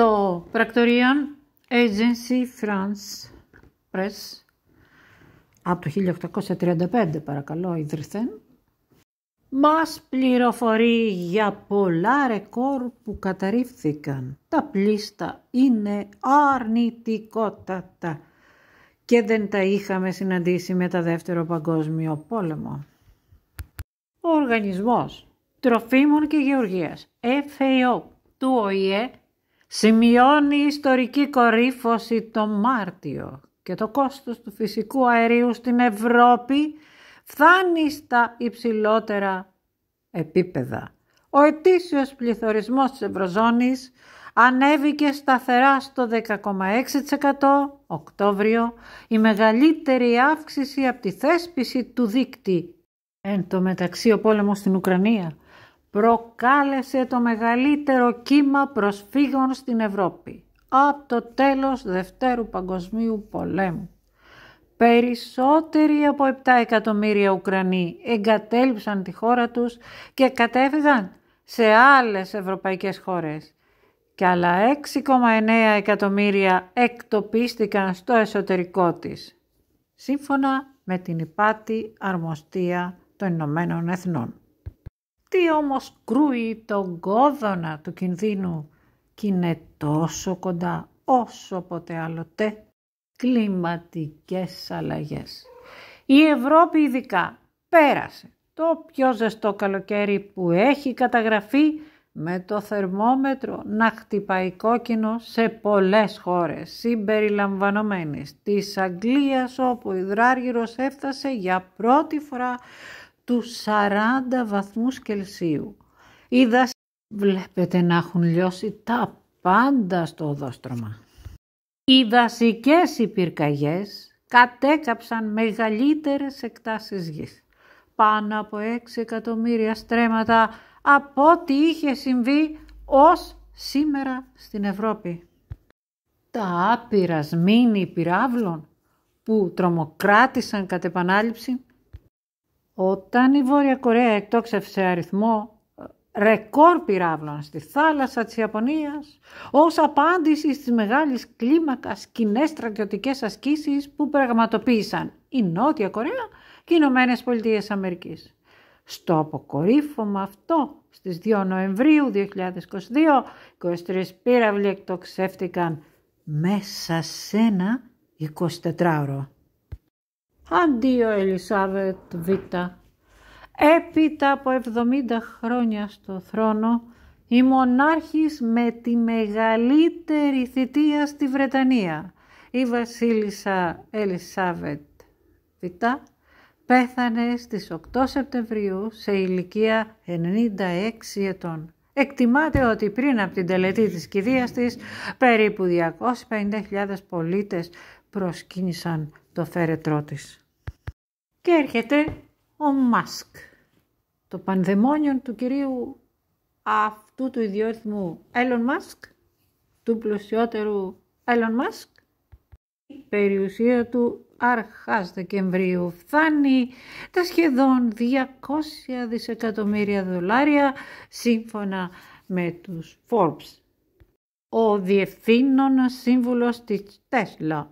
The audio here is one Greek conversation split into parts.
Το Πρακτορία Agency France Press από το 1835 παρακαλώ ίδρυθεν μας πληροφορεί για πολλά ρεκόρ που καταρρίφθηκαν. Τα πλήστα είναι αρνητικότατα και δεν τα είχαμε συναντήσει με τα Δεύτερο Παγκόσμιο Πόλεμο. Ο Οργανισμός Τροφίμων και Γεωργίας, FAO, του ΟΗΕ, Σημειώνει η ιστορική κορύφωση το Μάρτιο και το κόστος του φυσικού αερίου στην Ευρώπη φτάνει στα υψηλότερα επίπεδα. Ο ετήσιος πληθωρισμός της Ευρωζώνης ανέβηκε σταθερά στο 10,6% Οκτώβριο, η μεγαλύτερη αύξηση από τη θέσπιση του δίκτυ. Εν τω μεταξύ ο πόλεμος στην Ουκρανία προκάλεσε το μεγαλύτερο κύμα προσφύγων στην Ευρώπη από το τέλος Δευτέρου Παγκοσμίου Πολέμου. Περισσότεροι από 7 εκατομμύρια Ουκρανοί εγκατέλειψαν τη χώρα τους και κατέφυγαν σε άλλες ευρωπαϊκές χώρες και άλλα 6,9 εκατομμύρια εκτοπίστηκαν στο εσωτερικό της, σύμφωνα με την υπάτη αρμοστία των Ηνωμένων Εθνών. Τι όμως κρούει τον κόδωνα του κινδύνου και είναι τόσο κοντά όσο ποτέ άλλοτε κλιματικές αλλαγές. Η Ευρώπη ειδικά πέρασε το πιο ζεστό καλοκαίρι που έχει καταγραφεί με το θερμόμετρο να χτυπάει κόκκινο σε πολλές χώρες συμπεριλαμβανομένης της Αγγλίας όπου η Δράργυρος έφτασε για πρώτη φορά στους 40 βαθμούς Κελσίου. Οι Βλέπετε να έχουν λιώσει τα πάντα στο οδόστρωμα. Οι δασικές υπηρκαγιές κατέκαψαν μεγαλύτερες εκτάσεις γης. Πάνω από 6 εκατομμύρια στρέμματα από ό,τι είχε συμβεί ως σήμερα στην Ευρώπη. Τα άπειρα σμήνη πυράβλων που τρομοκράτησαν κατ' επανάληψη όταν η Βόρεια Κορέα εκτόξευσε αριθμό ε, ρεκόρ πυράβλων στη θάλασσα της Ιαπωνίας ως απάντηση στις μεγάλες κλίμακας κοινές στρατιωτικές ασκήσεις που πραγματοποίησαν η Νότια Κορέα και οι Ηνωμένες Πολιτείες Αμερικής. Στο αποκορύφωμα αυτό στις 2 Νοεμβρίου 2022 23 πύραυλοι εκτοξεύτηκαν μέσα σε ένα 24ωρο. Αντίο Ελισάβετ Β. Έπειτα από 70 χρόνια στο θρόνο, η μονάρχης με τη μεγαλύτερη θητεία στη Βρετανία, η βασίλισσα Ελισάβετ Β. Πέθανε στις 8 Σεπτεμβρίου σε ηλικία 96 ετών. Εκτιμάται ότι πριν από την τελετή της κηδείας της, περίπου 250.000 πολίτες προσκύνησαν το φέρετρό της. Και έρχεται ο Μάσκ, το πανδαιμόνιον του κυρίου αυτού του ιδιόρυθμου Έλλον Μάσκ, του πλουσιότερου Έλλον Μάσκ. Η περιουσία του αρχάς Δεκεμβρίου φτάνει τα σχεδόν 200 δισεκατομμύρια δολάρια σύμφωνα με τους Forbes. Ο διευθύνων σύμβουλος της Τέσλα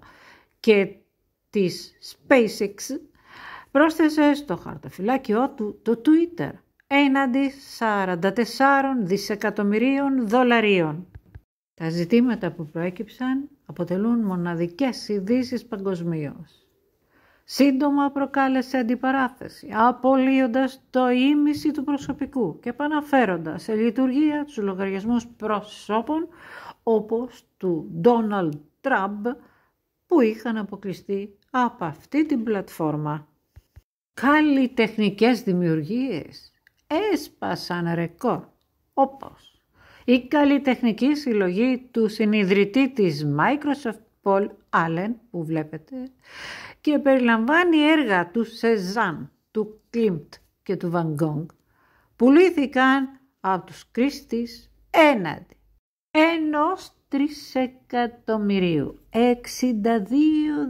και της SpaceX πρόσθεσε στο χαρτοφυλάκιό του το Twitter έναντι 44 δισεκατομμυρίων δολαρίων. Τα ζητήματα που προέκυψαν αποτελούν μοναδικές ειδήσεις παγκοσμίως. Σύντομα προκάλεσε αντιπαράθεση, απολύοντας το ίμιση του προσωπικού και επαναφέροντας σε λειτουργία τους λογαριασμούς προσώπων όπως του Donald Trump, που είχαν αποκλειστεί από αυτή την πλατφόρμα. Καλλιτεχνικές δημιουργίες έσπασαν ρεκόρ, όπως η καλλιτεχνική συλλογή του συνειδητή της Microsoft Paul Allen που βλέπετε και περιλαμβάνει έργα του Σεζάν, του Κλίμπτ και του Van Gogh πουλήθηκαν από τους Κρίστης έναντι ενός τρισεκατομμυρίου, 62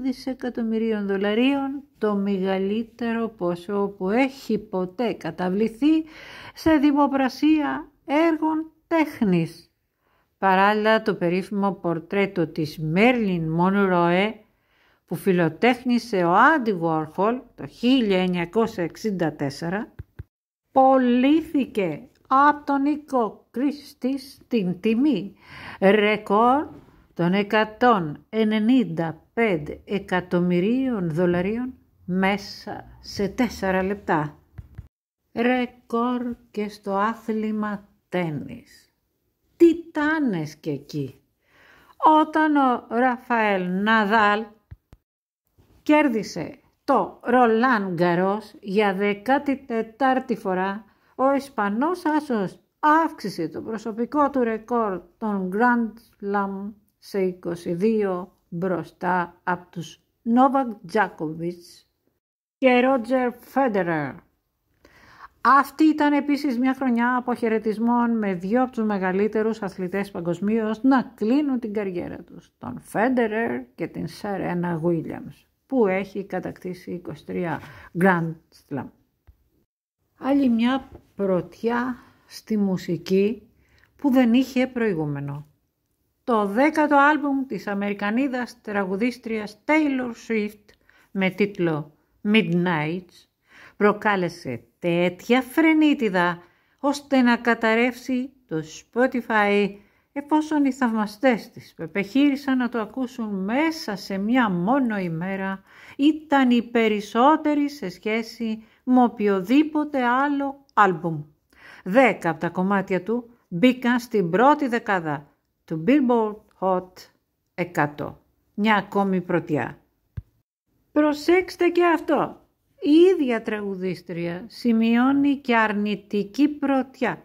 δισεκατομμυρίων δολαρίων, το μεγαλύτερο ποσό που έχει ποτέ καταβληθεί σε δημοπρασία έργων τέχνης. Παράλληλα το περίφημο πορτρέτο της Μέρλιν Ροέ που φιλοτέχνησε ο Άντι Βόρχολ το 1964 πωλήθηκε από τον Νίκο Κρίστη στην τιμή ρεκόρ των 195 εκατομμυρίων δολαρίων μέσα σε τέσσερα λεπτά. Ρεκόρ και στο άθλημα τέννις. Τιτάνες και εκεί. Όταν ο Ραφαέλ Ναδάλ κέρδισε το Ρολάν Γκαρός για 14η φορά ο Ισπανός άσος αύξησε το προσωπικό του ρεκόρ των Grand Slam σε 22 μπροστά από τους Νόβακ Τζάκοβιτς και Ρότζερ Φέντερερ. Αυτή ήταν επίσης μια χρονιά αποχαιρετισμών με δύο από τους μεγαλύτερους αθλητές παγκοσμίως να κλείνουν την καριέρα τους, τον Φέντερερ και την Σερένα Williams, που έχει κατακτήσει 23 Grand Slam. Άλλη μια πρωτιά στη μουσική που δεν είχε προηγούμενο. Το δέκατο άλμπουμ της Αμερικανίδας τραγουδίστριας Taylor Swift με τίτλο «Midnight» προκάλεσε τέτοια φρενίτιδα ώστε να καταρρεύσει το Spotify εφόσον οι θαυμαστές της που επεχείρησαν να το ακούσουν μέσα σε μια μόνο ημέρα ήταν οι περισσότεροι σε σχέση με οποιοδήποτε άλλο άλμπουμ. Δέκα από τα κομμάτια του μπήκαν στην πρώτη δεκάδα του Billboard Hot 100. Μια ακόμη πρωτιά. Προσέξτε και αυτό. Η ίδια τραγουδίστρια σημειώνει και αρνητική πρωτιά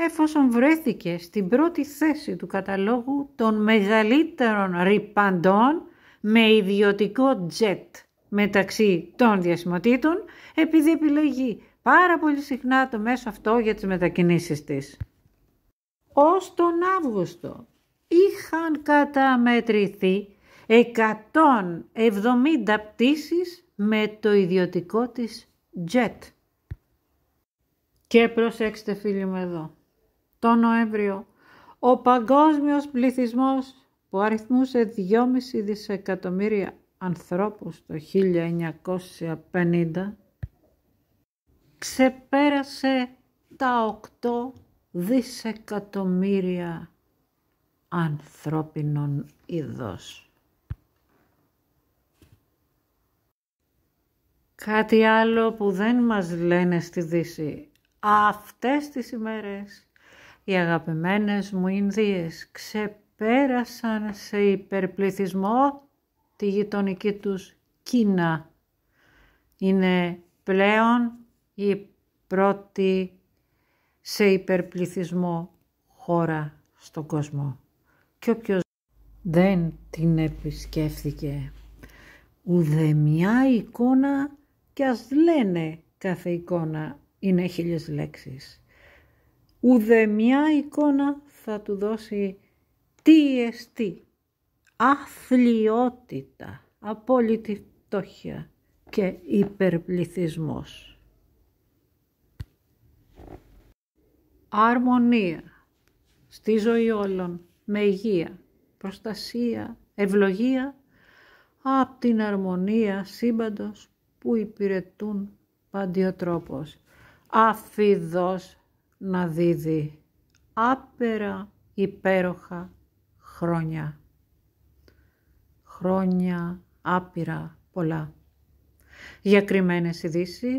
εφόσον βρέθηκε στην πρώτη θέση του καταλόγου των μεγαλύτερων ρηπαντών με ιδιωτικό τζετ μεταξύ των διασημοτήτων επειδή επιλέγει πάρα πολύ συχνά το μέσο αυτό για τις μετακινήσεις της. Ως τον Αύγουστο είχαν καταμετρηθεί 170 πτήσεις με το ιδιωτικό της jet. Και προσέξτε φίλοι μου εδώ. Το Νοέμβριο ο παγκόσμιος πληθυσμός που αριθμούσε 2,5 δισεκατομμύρια ανθρώπους το 1950 ξεπέρασε τα 8 δισεκατομμύρια ανθρώπινων είδος. Κάτι άλλο που δεν μας λένε στη Δύση. Αυτές τις ημέρες οι αγαπημένες μου Ινδίες ξεπέρασαν σε υπερπληθυσμό τη γειτονική τους Κίνα. Είναι πλέον η πρώτη σε υπερπληθυσμό χώρα στον κόσμο. Και όποιος δεν την επισκέφθηκε ούτε μια εικόνα και ας λένε κάθε εικόνα είναι χίλιες λέξεις. ούτε μια εικόνα θα του δώσει τι εστί αθλειότητα, απόλυτη φτώχεια και υπερπληθισμός. Αρμονία στη ζωή όλων με υγεία, προστασία, ευλογία από την αρμονία σύμπαντος που υπηρετούν παντιοτρόπος. Αφίδος να δίδει άπερα υπέροχα χρόνια χρόνια, άπειρα, πολλά. Για κρυμμένες ειδήσεις,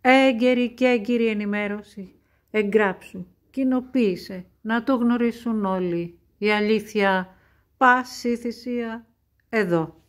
έγκαιρη και έγκυρη ενημέρωση, εγγράψου, κοινοποίησε, να το γνωρίσουν όλοι. Η αλήθεια, πάση θυσία, εδώ.